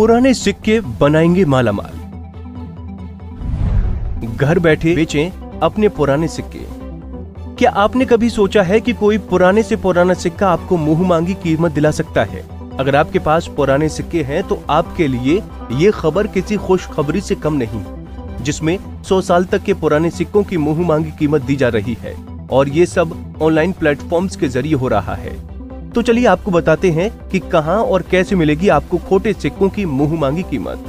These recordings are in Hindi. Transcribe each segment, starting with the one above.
पुराने सिक्के बनाएंगे माला माल घर बैठे बेचें अपने पुराने सिक्के क्या आपने कभी सोचा है कि कोई पुराने से पुराना सिक्का आपको मुंह मांगी कीमत दिला सकता है अगर आपके पास पुराने सिक्के हैं तो आपके लिए ये खबर किसी खुशखबरी से कम नहीं जिसमें 100 साल तक के पुराने सिक्कों की मुंह मांगी कीमत दी जा रही है और ये सब ऑनलाइन प्लेटफॉर्म्स के जरिए हो रहा है तो चलिए आपको बताते हैं कि कहां और कैसे मिलेगी आपको खोटे सिक्कों की मुंह मांगी कीमत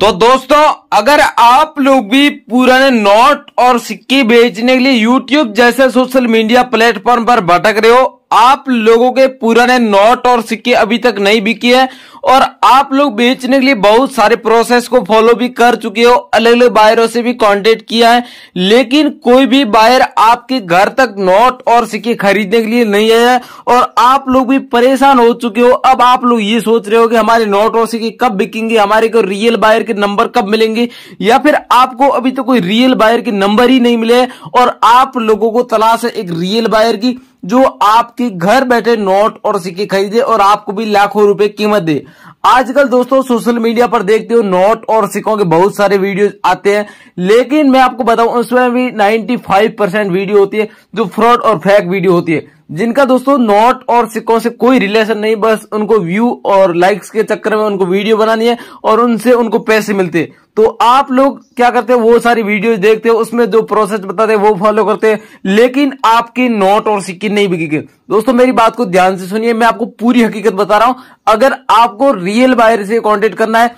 तो दोस्तों अगर आप लोग भी पुराने नोट और सिक्के बेचने के लिए YouTube जैसे सोशल मीडिया प्लेटफॉर्म पर भटक रहे हो आप लोगों के पुराने नोट और सिक्के अभी तक नहीं बिके हैं और आप लोग बेचने के लिए बहुत सारे प्रोसेस को फॉलो भी कर चुके हो अलग अलग बायरों से भी कांटेक्ट किया है लेकिन कोई भी बायर आपके घर तक नोट और सिक्के खरीदने के लिए नहीं आया और आप लोग भी परेशान हो चुके हो अब आप लोग ये सोच रहे हो कि हमारे नोट और सिक्के कब बिकेंगे हमारे को रियल बायर के नंबर कब मिलेंगे या फिर आपको अभी तो कोई रियल बायर के नंबर ही नहीं मिले और आप लोगों को तलाश है एक रियल बायर की जो आपके घर बैठे नोट और सिक्के खरीदे और आपको भी लाखों रुपए कीमत दे आजकल दोस्तों सोशल मीडिया पर देखते हो नोट और सिक्कों के बहुत सारे वीडियोस आते हैं लेकिन मैं आपको बताऊं उसमें भी 95 परसेंट वीडियो होती है जो फ्रॉड और फेक वीडियो होती है जिनका दोस्तों नॉट और सिक्कों से कोई रिलेशन नहीं बस उनको व्यू और लाइक्स के चक्कर में उनको वीडियो बनानी है और उनसे उनको पैसे मिलते हैं तो आप लोग क्या करते हैं वो सारी वीडियो देखते हैं उसमें जो प्रोसेस बताते हैं वो फॉलो करते हैं लेकिन आपके नोट और सिक्के नहीं बिकेंगे दोस्तों मेरी बात को ध्यान से सुनिए मैं आपको पूरी हकीकत बता रहा हूं अगर आपको रियल बायर से कॉन्टेक्ट करना है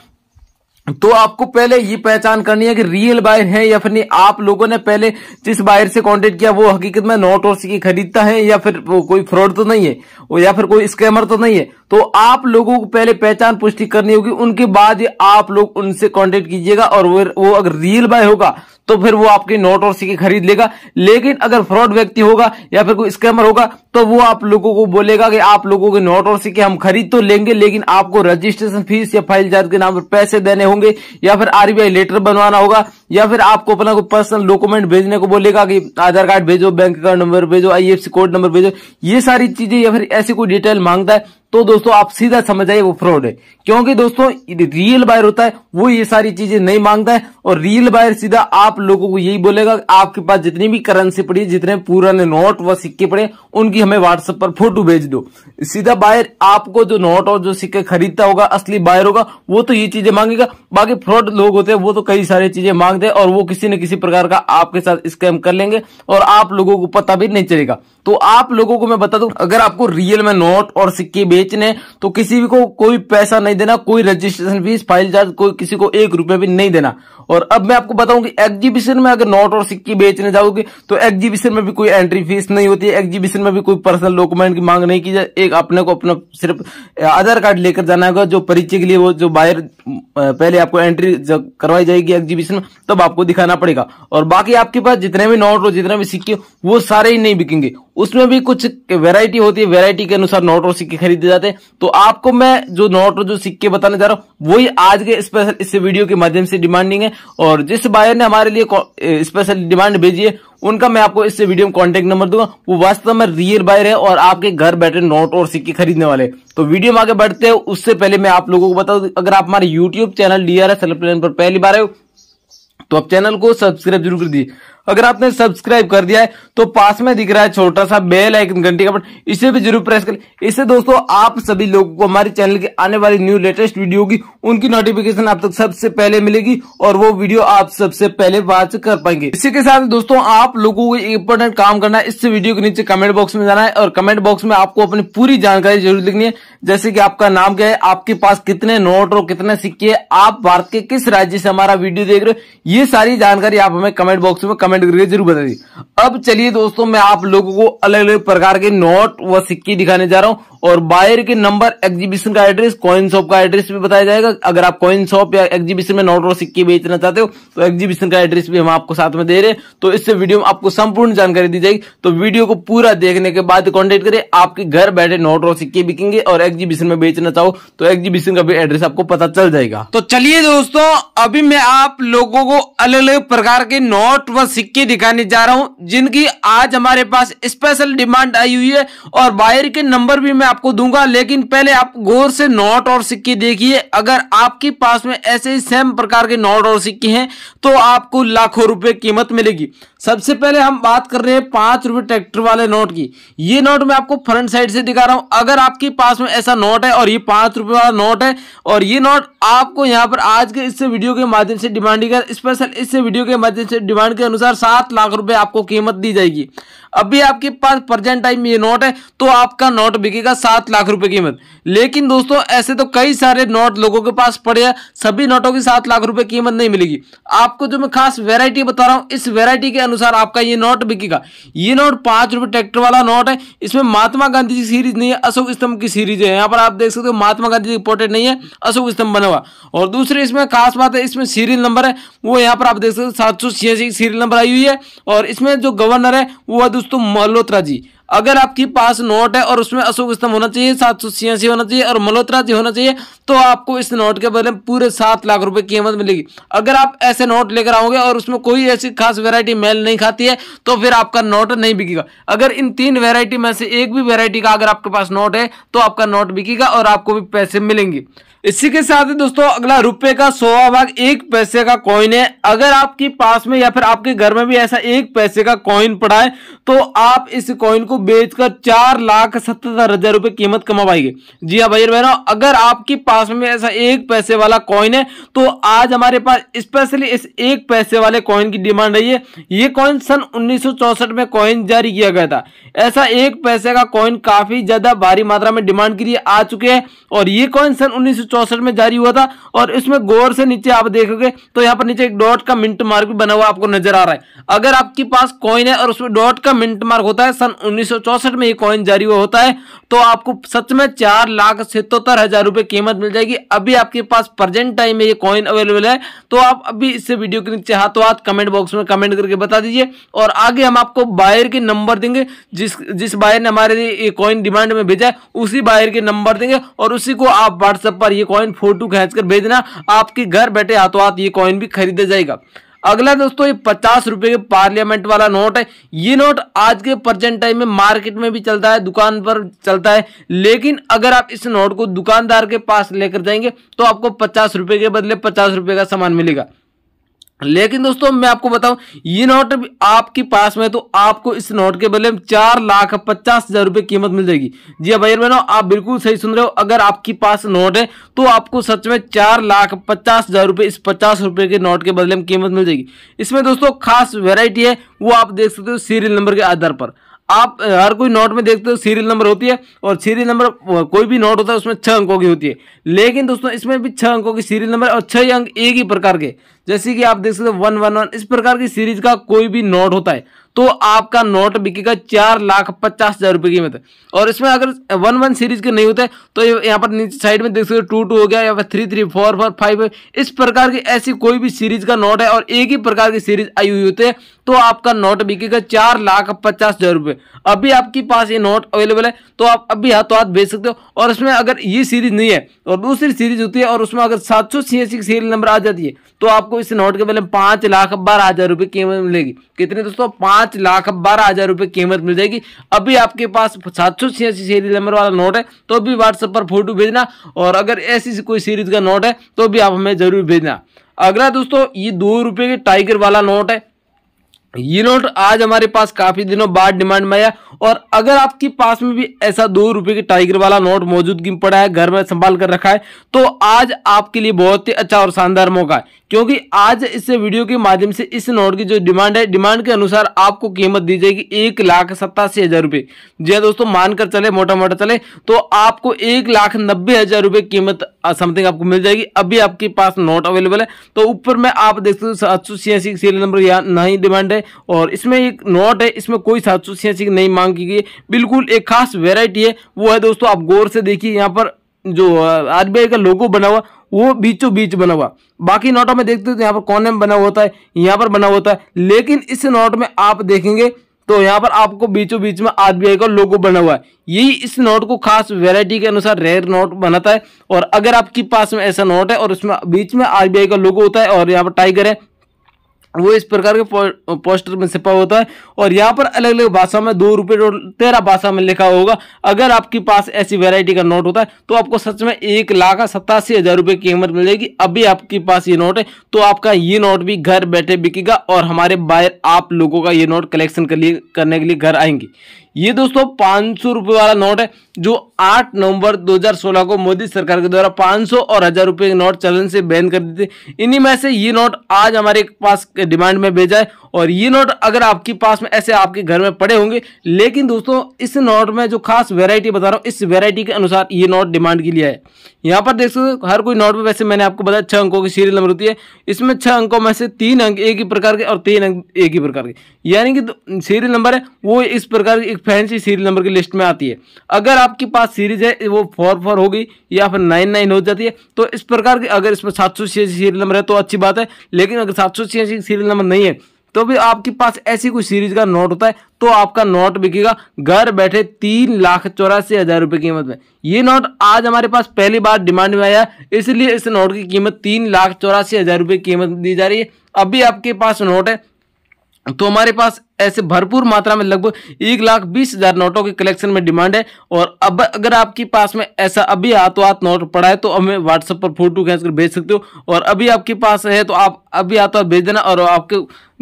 तो आपको पहले ये पहचान करनी है कि रियल बायर है या फिर नहीं आप लोगों ने पहले जिस बायर से कांटेक्ट किया वो हकीकत में नोट और खरीदता है या फिर वो कोई फ्रॉड तो नहीं है या फिर कोई स्कैमर तो नहीं है तो आप लोगों को पहले पहचान पुष्टि करनी होगी उनके बाद आप लोग उनसे कांटेक्ट कीजिएगा और वो वो अगर रियल बाय होगा तो फिर वो आपके नोट और सिक्के खरीद लेगा लेकिन अगर फ्रॉड व्यक्ति होगा या फिर कोई स्कैमर होगा तो वो आप लोगों को बोलेगा कि आप लोगों के नोट और सिक्के हम खरीद तो लेंगे लेकिन आपको रजिस्ट्रेशन फीस या फाइल चार्ज के नाम पर पैसे देने होंगे या फिर आरबीआई लेटर e बनवाना होगा या फिर आपको अपना को पर्सनल डॉक्यूमेंट भेजने को बोलेगा कि आधार कार्ड भेजो बैंक का नंबर भेजो आईएफसी कोड नंबर भेजो ये सारी चीजें या फिर ऐसी कोई डिटेल मांगता है तो दोस्तों आप सीधा समझ आइए वो फ्रॉड है क्योंकि दोस्तों रियल बायर होता है वो ये सारी चीजें नहीं मांगता है और रियल बायर सीधा आप लोगों को यही बोलेगा आपके पास जितनी भी करेंसी पड़ी जितने पुराने नोट व सिक्के पड़े उनकी हमें व्हाट्सएप पर फोटो भेज दो सीधा बायर आपको जो नोट और जो सिक्के खरीदता होगा असली बायर होगा वो तो ये चीजें मांगेगा बाकी फ्रॉड लोग होते हैं वो तो कई सारी चीजें मांग दे और वो किसी न किसी प्रकार का आपके साथ स्कैम कर लेंगे और आप लोगों को पता भी नहीं चलेगा तो आप लोगों को मैं बता दू अगर आपको रियल में नोट और सिक्के बेचने तो किसी भी को कोई पैसा नहीं देना कोई रजिस्ट्रेशन फीस फाइल चार्ज कोई किसी को एक रुपए भी नहीं देना और अब मैं आपको बताऊंगी एग्जीबिशन में अगर नोट और सिक्के बेचने जाओगे तो एग्जीबिशन में भी कोई एंट्री फीस नहीं होती है एग्जीबिशन में भी कोई पर्सनल डॉक्यूमेंट की मांग नहीं की जाए एक अपने को अपना सिर्फ आधार कार्ड लेकर जाना होगा जो परिचय के लिए वो जो बाहर पहले आपको एंट्री जब करवाई जाएगी एग्जीबिशन में तब आपको दिखाना पड़ेगा और बाकी आपके पास जितने भी नोट और जितने भी सिक्के वो सारे ही नहीं बिकेंगे उसमें भी कुछ वेरायटी होती है वेरायटी के अनुसार नोट और सिक्के खरीदे जाते हैं तो आपको मैं जो नोट और जो सिक्के बताने जा रहा हूँ वही आज के स्पेशल इस वीडियो के माध्यम से डिमांडिंग है और जिस बायर ने हमारे लिए स्पेशल डिमांड भेजी है उनका मैं आपको इस वीडियो में कॉन्टेक्ट नंबर दूंगा वो वास्तव में रियल बायर है और आपके घर बैठे नोट और सिक्के खरीदने वाले तो वीडियो में आगे बढ़ते हैं उससे पहले मैं आप लोगों को बता दू अगर आप हमारे यूट्यूब चैनल डी आर पर पहली बार आयो तो आप चैनल को सब्सक्राइब जरूर कर दीजिए अगर आपने सब्सक्राइब कर दिया है तो पास में दिख रहा है छोटा सा बेल आइकन घंटी का बटन इसे भी जरूर प्रेस करें इससे दोस्तों आप सभी लोगों को हमारे चैनल के आने वाली न्यू लेटेस्ट वीडियो की उनकी नोटिफिकेशन आप तक सबसे पहले मिलेगी और वो वीडियो आप सबसे पहले वॉच कर पाएंगे इसी के साथ दोस्तों आप लोगों को इम्पोर्टेंट काम करना है इस वीडियो के नीचे कमेंट बॉक्स में जाना है और कमेंट बॉक्स में आपको अपनी पूरी जानकारी जरूर लिखनी है जैसे की आपका नाम क्या है आपके पास कितने नोट और कितने सिक्के आप भारत के किस राज्य से हमारा वीडियो देख रहे हो ये सारी जानकारी आप हमें कमेंट बॉक्स में कमेंट कमेंट करके जरूर बता दी अब चलिए दोस्तों मैं आप लोगों को अलग अलग प्रकार के नोट व सिक्के दिखाने जा रहा हूँ और बायर के नंबर एग्जीबिशन का एड्रेस कॉइन शॉप का एड्रेस भी बताया जाएगा अगर आप कॉइन शॉप या एग्जीबिशन में नोट और सिक्के बेचना चाहते हो तो एग्जीबिशन का एड्रेस भी हम आपको साथ में दे रहे हैं तो इससे वीडियो में आपको संपूर्ण जानकारी दी जाएगी तो वीडियो को पूरा देखने के बाद कॉन्टेक्ट करे आपके घर बैठे नोट और सिक्के बिकेंगे और एग्जीबिशन में बेचना चाहो तो एग्जीबिशन का भी एड्रेस आपको पता चल जाएगा तो चलिए दोस्तों अभी मैं आप लोगों को अलग अलग प्रकार के नोट व सिक्के दिखाने जा रहा हूं जिनकी आज हमारे पास स्पेशल डिमांड आई हुई है और बायर के नंबर भी मैं आपको दूंगा लेकिन पहले आप गौर से नोट और सिक्के देखिए अगर आपके पास में ऐसे ही सेम प्रकार के नोट और सिक्के हैं तो आपको लाखों रुपए कीमत मिलेगी सबसे पहले हम बात कर रहे हैं पांच रुपए ट्रैक्टर वाले नोट की ये नोट मैं आपको फ्रंट साइड से दिखा रहा हूं अगर आपके पास में ऐसा नोट है और ये पांच रुपए वाला नोट है और ये नोट आपको यहां पर आज के इस वीडियो के माध्यम से डिमांड स्पेशल इस वीडियो के माध्यम से डिमांड के अनुसार हजार सात लाख रुपए आपको कीमत दी जाएगी अभी आपके पास प्रेजेंट टाइम ये नोट है तो आपका नोट बिकेगा सात लाख रुपए की कीमत लेकिन दोस्तों ऐसे तो कई सारे नोट लोगों के पास पड़े हैं सभी नोटों की सात लाख रुपए कीमत नहीं मिलेगी आपको जो मैं खास वेरायटी बता रहा हूँ इस वेरायटी के अनुसार आपका ये नोट बिकेगा ये नोट पांच रुपए ट्रैक्टर वाला नोट है इसमें महात्मा गांधी की सीरीज नहीं है अशोक स्तंभ की सीरीज है यहाँ पर आप देख सकते हो महात्मा गांधी की पोर्ट्रेट नहीं है अशोक स्तंभ बना हुआ और दूसरी इसमें खास बात है इसमें सीरियल नंबर है वो यहाँ पर आप देख सकते हो सात सौ सीरियल नंबर आई हुई है और इसमें जो गवर्नर है वो दोस्तों मल्होत्रा जी अगर आपके पास नोट है और उसमें अशोक स्तंभ होना चाहिए सात सौ छियासी होना चाहिए और मल्होत्रा जी होना चाहिए तो आपको इस नोट के बदले पूरे सात लाख रुपए की कीमत मिलेगी अगर आप ऐसे नोट लेकर आओगे और उसमें कोई ऐसी खास वेरायटी मेल नहीं खाती है तो फिर आपका नोट नहीं बिकेगा अगर इन तीन वेरायटी में से एक भी वेरायटी का अगर आपके पास नोट है तो आपका नोट बिकेगा और आपको भी पैसे मिलेंगे इसी के साथ ही दोस्तों अगला रुपए का सोवा भाग एक पैसे का कॉइन है अगर आपके पास में या फिर आपके घर में भी ऐसा एक पैसे का कॉइन पड़ा है तो आप इस कॉइन को बेचकर चार लाख सत्तर हजार रुपए कीमत कमा पाएंगे जी हाँ भाई बहनों अगर आपके पास में ऐसा एक पैसे वाला कॉइन है तो आज हमारे पास स्पेशली इस, इस एक पैसे वाले कॉइन की डिमांड रही है ये कॉइन सन उन्नीस में कॉइन जारी किया गया था ऐसा एक पैसे का कॉइन काफी ज्यादा भारी मात्रा में डिमांड के लिए आ चुके हैं और ये कॉइन सन उन्नीस 1964 में जारी हुआ था और इसमें गौर से नीचे आप देखोगे तो यहाँ पर नीचे एक डॉट का मिंट मार्क भी बना हुआ आपको नजर आ रहा है अगर आपके पास कॉइन है और उसमें डॉट का मिंट मार्क होता है सन उन्नीस में ये कॉइन जारी हुआ होता है तो आपको सच में चार लाख सतहत्तर हजार रुपए कीमत मिल जाएगी अभी आपके पास प्रेजेंट टाइम में ये कॉइन अवेलेबल है तो आप अभी इससे वीडियो के नीचे हाथों हाथ कमेंट बॉक्स में कमेंट करके बता दीजिए और आगे हम आपको बायर के नंबर देंगे जिस जिस बायर ने हमारे ये कॉइन डिमांड में भेजा है उसी बायर के नंबर देंगे और उसी को आप व्हाट्सएप पर ये कॉइन फोटो खींचकर भेजना आपके घर बैठे हाथों हाथ ये कॉइन भी खरीदा जाएगा अगला दोस्तों ये पचास रुपए के पार्लियामेंट वाला नोट है ये नोट आज के प्रजेंट टाइम में मार्केट में भी चलता है दुकान पर चलता है लेकिन अगर आप इस नोट को दुकानदार के पास लेकर जाएंगे तो आपको पचास रुपए के बदले पचास रुपए का सामान मिलेगा लेकिन दोस्तों मैं आपको बताऊं ये नोट आपके पास में तो आपको इस नोट के बदले में चार लाख पचास हजार रुपये कीमत मिल जाएगी जी हाँ, भाई बहनों आप बिल्कुल सही सुन रहे हो अगर आपके पास नोट है तो आपको सच में चार लाख पचास हजार रुपए इस पचास रुपए के नोट के बदले में कीमत मिल जाएगी इसमें दोस्तों खास वेराइटी है वो आप देख सकते हो सीरियल नंबर के आधार पर आप हर कोई नोट में देखते हो सीरियल नंबर होती है और सीरियल नंबर कोई भी नोट होता है उसमें छह अंकों की होती है लेकिन दोस्तों इसमें भी छह अंकों की सीरियल नंबर और छह अंक एक ही प्रकार के जैसे कि आप देख सकते हो वन वन वन इस प्रकार की सीरीज का कोई भी नोड होता है तो आपका नोट बिकेगा चार लाख पचास हज़ार रुपए की कीमत और इसमें अगर वन वन सीरीज के नहीं होते तो यहाँ पर नीचे साइड में देख सकते हो टू टू हो गया या फिर three three four four five इस प्रकार की ऐसी कोई भी सीरीज का नोट है और एक ही प्रकार की सीरीज आई हुई होती है तो आपका नोट बिकेगा चार लाख पचास हज़ार रुपए अभी आपके पास ये नोट अवेलेबल है तो आप अभी हाथों तो हाथ भेज सकते हो और इसमें अगर ये सीरीज नहीं है और दूसरी सीरीज होती है और उसमें अगर सात सौ छियासी सीरियल नंबर आ जाती है तो आपको इस नोट के बदले पांच लाख बारह हज़ार रुपये कीमत मिलेगी कितने दोस्तों पांच पांच लाख बारह हजार रुपए कीमत मिल जाएगी अभी आपके पास सात सौ छियासी सीरीज नंबर वाला नोट है तो भी व्हाट्सएप पर फोटो भेजना और अगर ऐसी कोई सीरीज का नोट है तो भी आप हमें जरूर भेजना अगला दोस्तों ये दो रुपए के टाइगर वाला नोट है ये नोट आज हमारे पास काफी दिनों बाद डिमांड में आया और अगर आपके पास में भी ऐसा दो रुपए के टाइगर वाला नोट मौजूदगी पड़ा है घर में संभाल कर रखा है तो आज आपके लिए बहुत ही अच्छा और शानदार मौका है क्योंकि आज इस वीडियो के माध्यम से इस नोट की जो डिमांड है डिमांड के अनुसार आपको कीमत दी जाएगी एक लाख सत्तासी हजार रुपए जी हाँ दोस्तों मानकर चले मोटा मोटा चले तो आपको एक लाख नब्बे हजार रुपए कीमत समथिंग आपको मिल जाएगी अभी आपके पास नोट अवेलेबल है तो ऊपर में आप देख सकते हो सात सौ छियासी सीरियल नंबर या नहीं डिमांड है है और इसमें एक नोट है इसमें कोई सात सौ छियासी की नई मांग की गई बिल्कुल एक खास वेराइटी है वो है दोस्तों आप गौर से देखिए यहाँ पर जो आर का लोगो बना हुआ वो बीचों बीच बना हुआ बाकी नोटों में देखते हो तो यहाँ पर कौन बना हुआ होता है यहाँ पर बना हुआ होता है लेकिन इस नोट में आप देखेंगे तो यहाँ पर आपको बीचों बीच में आरबीआई का लोगो बना हुआ है यही इस नोट को खास वैरायटी के अनुसार रेयर नोट बनाता है और अगर आपके पास में ऐसा नोट है और उसमें बीच में आरबीआई का लोगो होता है और यहाँ पर टाइगर है वो इस प्रकार के पोस्टर में छिपा होता है और यहाँ पर अलग अलग भाषा में दो रुपये और तेरह भाषा में लिखा होगा अगर आपके पास ऐसी वैरायटी का नोट होता है तो आपको सच में एक लाख सतासी हज़ार रुपये की कीमत मिलेगी अभी आपके पास ये नोट है तो आपका ये नोट भी घर बैठे बिकेगा और हमारे बायर आप लोगों का ये नोट कलेक्शन करने के लिए घर आएंगे ये दोस्तों पांच सौ रुपए वाला नोट है जो 8 नवंबर 2016 को मोदी सरकार के द्वारा 500 और हजार रुपए के नोट चलन से बैन कर दिए थे इन्हीं में से ये नोट आज हमारे पास डिमांड में भेजा है और ये नोट अगर आपके पास में ऐसे आपके घर में पड़े होंगे लेकिन दोस्तों इस नोट में जो खास वेरायटी बता रहा हूँ इस वेरायटी के अनुसार ये नोट डिमांड के लिए है यहाँ पर देख सकते हर कोई नोट में वैसे मैंने आपको बताया छह अंकों की सीरियल नंबर होती है इसमें छह अंकों में से तीन अंक एक ही प्रकार के और तीन अंक एक ही प्रकार के यानी कि सीरियल नंबर है वो इस प्रकार की फैंसी सीरियल नंबर की लिस्ट में आती है अगर आपके पास सीरीज है वो फोर फोर होगी या फिर नाइन नाइन हो जाती है तो इस प्रकार की अगर इसमें सात सौ छियासी सीरियल नंबर है तो अच्छी बात है लेकिन अगर सात सौ छियासी सीरियल नंबर नहीं है तो भी आपके पास ऐसी कोई सीरीज का नोट होता है तो आपका नोट बिकेगा घर बैठे तीन लाख चौरासी हजार रुपये कीमत में ये नोट आज हमारे पास पहली बार डिमांड में आया इसलिए इस नोट की कीमत तीन लाख चौरासी हजार रुपये की कीमत दी जा रही है अभी आपके पास नोट है तो हमारे पास ऐसे भरपूर मात्रा में लगभग एक लाख बीस हजार नोटों के कलेक्शन में डिमांड है और अब अगर आपके पास में ऐसा अभी हाथों हाथ नोट पड़ा है तो हमें व्हाट्सएप पर फोटो खींच कर भेज सकते हो और अभी आपके पास है तो आप अभी हाथों हाथ भेज देना और आपके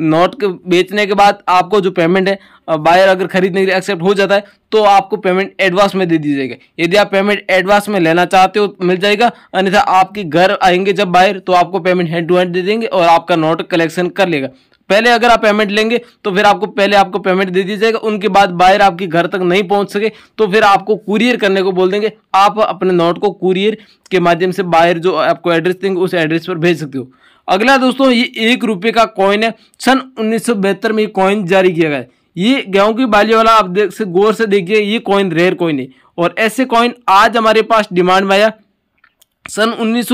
नोट के बेचने के बाद आपको जो पेमेंट है बायर अगर खरीदने के लिए एक्सेप्ट हो जाता है तो आपको पेमेंट एडवांस में दे दी जाएगी यदि आप पेमेंट एडवांस में लेना चाहते हो तो मिल जाएगा अन्यथा आपके घर आएंगे जब बायर तो आपको पेमेंट हैंड टू हैंड दे देंगे और आपका नोट कलेक्शन कर लेगा पहले अगर आप पेमेंट लेंगे तो फिर आपको पहले आपको पेमेंट दे दी जाएगा उनके बाद बायर आपके घर तक नहीं पहुंच सके तो फिर आपको कुरियर करने को बोल देंगे आप अपने नोट को कुरियर के माध्यम से बायर जो आपको एड्रेस देंगे उस एड्रेस पर भेज सकते हो अगला दोस्तों ये एक रुपये का कॉइन है सन उन्नीस में ये कॉइन जारी किया गया ये गेहूँ की बाली वाला आप देख से गौर से देखिए ये कॉइन रेयर कॉइन है और ऐसे कॉइन आज हमारे पास डिमांड में आया सन उन्नीस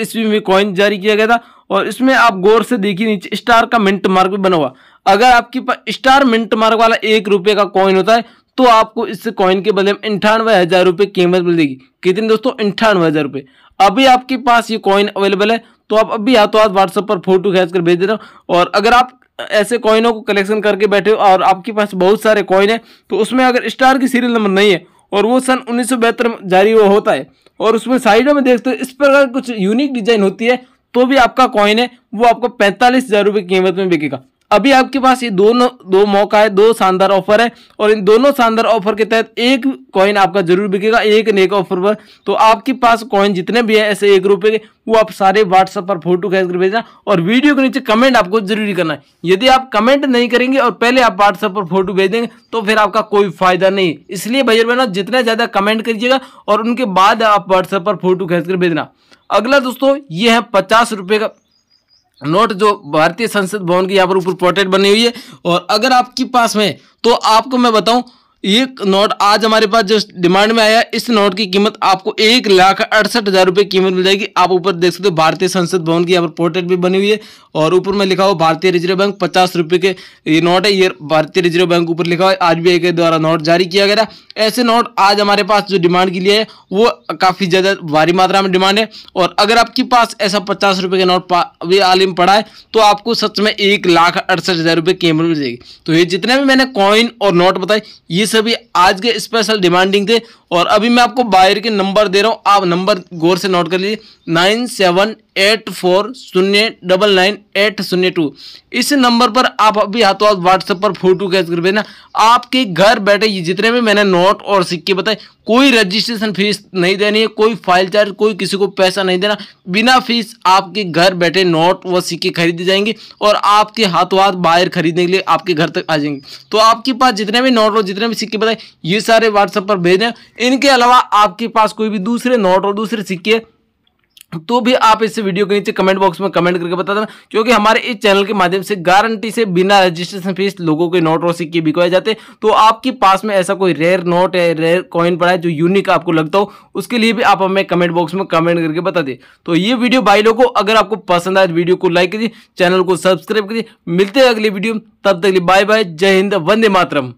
ईस्वी में कॉइन जारी किया गया था और इसमें आप गौर से देखिए नीचे स्टार का मिंट मार्क भी बना हुआ अगर आपके पास स्टार मिंट मार्क वाला एक रुपये का कॉइन होता है तो आपको इस कॉइन के बदले में अंठानवे हज़ार रुपये कीमत मिलेगी कितनी दोस्तों अंठानवे हज़ार रुपये अभी आपके पास ये कॉइन अवेलेबल है तो आप अभी हाथों हाथ व्हाट्सएप पर फोटो खींच कर भेज दे रहे हो और अगर आप ऐसे कॉइनों को कलेक्शन करके बैठे हो और आपके पास बहुत सारे कॉइन है तो उसमें अगर स्टार की सीरियल नंबर नहीं है और वो सन उन्नीस में जारी हुआ होता है और उसमें साइडों में देखते हो इस प्रकार कुछ यूनिक डिजाइन होती है तो भी आपका कॉइन है वो आपको पैंतालीस हज़ार रुपये कीमत में बिकेगा अभी आपके पास ये दोनों दो मौका है दो शानदार ऑफर है और इन दोनों शानदार ऑफर के तहत एक कॉइन आपका जरूर बिकेगा एक नेक ऑफर पर तो आपके पास कॉइन जितने भी हैं ऐसे एक रुपये के वो आप सारे व्हाट्सएप पर फोटो खींच कर भेजना और वीडियो के नीचे कमेंट आपको जरूरी करना है यदि आप कमेंट नहीं करेंगे और पहले आप व्हाट्सएप पर फोटो भेज देंगे तो फिर आपका कोई फायदा नहीं इसलिए भैया बहनों जितना ज़्यादा कमेंट करिएगा और उनके बाद आप व्हाट्सएप पर फोटो खींच कर भेजना अगला दोस्तों ये है पचास रुपये का नोट जो भारतीय संसद भवन की यहाँ पर ऊपर पोर्ट्रेट बनी हुई है और अगर आपके पास में तो आपको मैं बताऊं ये नोट आज हमारे पास जो डिमांड में आया इस नोट की कीमत आपको एक लाख अड़सठ हज़ार रुपये कीमत मिल जाएगी आप ऊपर देख सकते हो भारतीय संसद भवन की यहाँ पर पोर्ट्रेट भी बनी हुई है और ऊपर में लिखा हुआ भारतीय रिजर्व बैंक पचास रुपये के ये नोट है ये भारतीय रिजर्व बैंक ऊपर लिखा हुआ है आज भी के द्वारा नोट जारी किया गया ऐसे नोट आज हमारे पास जो डिमांड के लिए है वो काफ़ी ज़्यादा भारी मात्रा में डिमांड है और अगर आपके पास ऐसा पचास रुपये का नोट अभी आलिम पड़ा है तो आपको सच में एक लाख अड़सठ हज़ार रुपये कीमत मिल जाएगी तो ये जितने भी मैंने कॉइन और नोट बताए ये सभी आज के स्पेशल डिमांडिंग थे और अभी मैं आपको बायर के नंबर दे रहा हूँ आप नंबर गौर से नोट कर लीजिए नाइन सेवन एट फोर शून्य डबल नाइन एट शून्य टू इस नंबर पर आप अभी हाथों हाथ व्हाट्सएप पर फोटो कैच कर भेजना आपके घर बैठे जितने भी मैंने नोट और सिक्के बताए कोई रजिस्ट्रेशन फीस नहीं देनी है कोई फाइल चार्ज कोई किसी को पैसा नहीं देना बिना फीस आपके घर बैठे नोट व सिक्के खरीदे जाएंगे और आपके हाथों हाथ बाहर खरीदने के लिए आपके घर तक आ जाएंगे तो आपके पास जितने भी नोट और जितने भी सिक्के बताए ये सारे व्हाट्सएप पर भेज दें इनके अलावा आपके पास कोई भी दूसरे नोट और दूसरे सिक्के तो भी आप इस वीडियो के नीचे कमेंट बॉक्स में कमेंट करके बता देना क्योंकि हमारे इस चैनल के माध्यम से गारंटी से बिना रजिस्ट्रेशन फीस लोगों के नोट और सिक्के बिकवाए जाते तो आपके पास में ऐसा कोई रेयर नोट है रेयर कॉइन पड़ा है जो यूनिक आपको लगता हो उसके लिए भी आप हमें कमेंट बॉक्स में कमेंट करके बता दे तो ये वीडियो भाई लोगों अगर आपको पसंद आए तो वीडियो को लाइक करिए चैनल को सब्सक्राइब करिए मिलते हैं अगली वीडियो तब तक बाय बाय जय हिंद वंदे मातरम